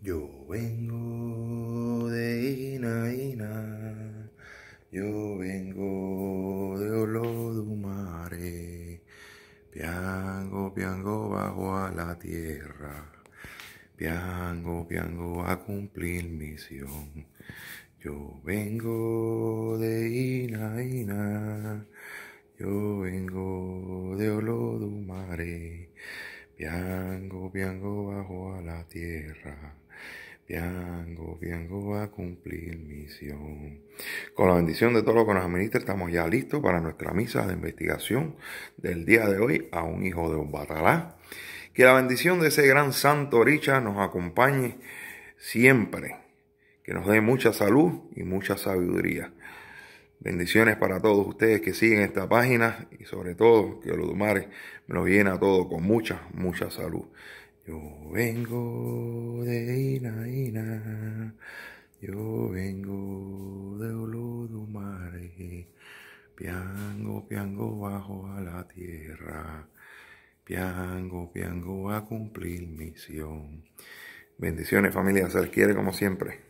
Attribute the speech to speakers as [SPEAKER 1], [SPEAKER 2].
[SPEAKER 1] Yo vengo de Ina Ina, yo vengo de Olodumare, piango, piango bajo a la tierra, piango, piango a cumplir misión. Yo vengo de Ina Ina, yo vengo de Olodumare. ¡Piango, piango, bajo a la tierra. ¡Piango, piango, a cumplir misión.
[SPEAKER 2] Con la bendición de todos los que nos administra, estamos ya listos para nuestra misa de investigación del día de hoy a un hijo de batalá. Que la bendición de ese gran santo Richa nos acompañe siempre. Que nos dé mucha salud y mucha sabiduría. Bendiciones para todos ustedes que siguen esta página y sobre todo que Oludumare me lo viene a todos con mucha, mucha salud. Yo
[SPEAKER 1] vengo de Ina, Ina yo vengo de Oludumare. piango, piango bajo a la tierra, piango, piango a cumplir misión.
[SPEAKER 2] Bendiciones familia, se les quiere como siempre.